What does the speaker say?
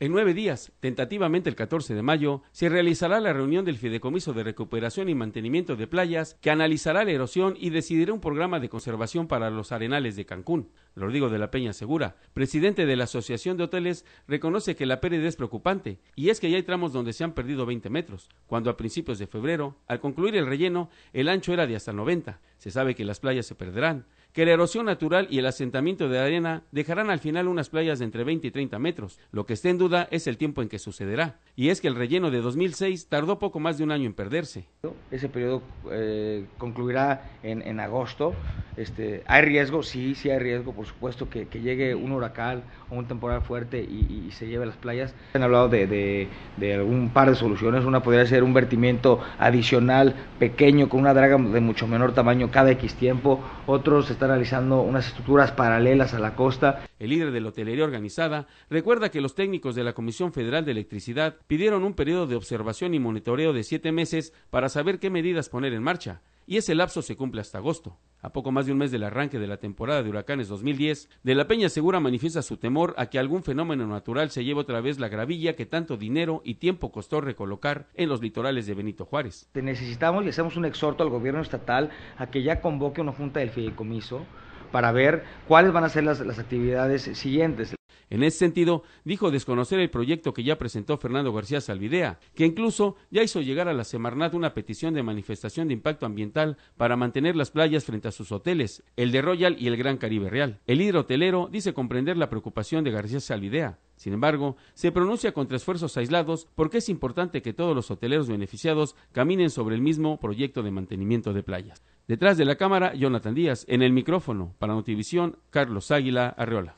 En nueve días, tentativamente el 14 de mayo, se realizará la reunión del Fideicomiso de Recuperación y Mantenimiento de Playas, que analizará la erosión y decidirá un programa de conservación para los arenales de Cancún digo de la Peña Segura, presidente de la Asociación de Hoteles, reconoce que la pérdida es preocupante, y es que ya hay tramos donde se han perdido 20 metros, cuando a principios de febrero, al concluir el relleno, el ancho era de hasta 90. Se sabe que las playas se perderán, que la erosión natural y el asentamiento de arena dejarán al final unas playas de entre 20 y 30 metros. Lo que está en duda es el tiempo en que sucederá. Y es que el relleno de 2006 tardó poco más de un año en perderse. Ese periodo eh, concluirá en agosto. Este, ¿Hay riesgo? Sí, sí hay riesgo, por supuesto, que, llegue un huracán o un temporal fuerte y, se lleve a las playas. Han hablado de, un par de soluciones. Una podría ser un vertimiento adicional, pequeño, con una draga de mucho menor tamaño cada X tiempo. Otros están realizando unas estructuras paralelas a la costa. El líder de la hotelería organizada recuerda que los técnicos de la Comisión Federal de Electricidad pidieron un periodo de observación y monitoreo de siete meses para saber qué medidas poner en marcha, y ese lapso se cumple hasta agosto. A poco más de un mes del arranque de la temporada de huracanes 2010, De la Peña Segura manifiesta su temor a que algún fenómeno natural se lleve otra vez la gravilla que tanto dinero y tiempo costó recolocar en los litorales de Benito Juárez. Te necesitamos y hacemos un exhorto al gobierno estatal a que ya convoque una junta del fideicomiso para ver cuáles van a ser las, las actividades siguientes. En ese sentido, dijo desconocer el proyecto que ya presentó Fernando García Salvidea, que incluso ya hizo llegar a la Semarnat una petición de manifestación de impacto ambiental para mantener las playas frente a sus hoteles, el de Royal y el Gran Caribe Real. El líder hotelero dice comprender la preocupación de García Salvidea, sin embargo, se pronuncia contra esfuerzos aislados porque es importante que todos los hoteleros beneficiados caminen sobre el mismo proyecto de mantenimiento de playas. Detrás de la cámara, Jonathan Díaz, en el micrófono, para Notivisión, Carlos Águila Arreola.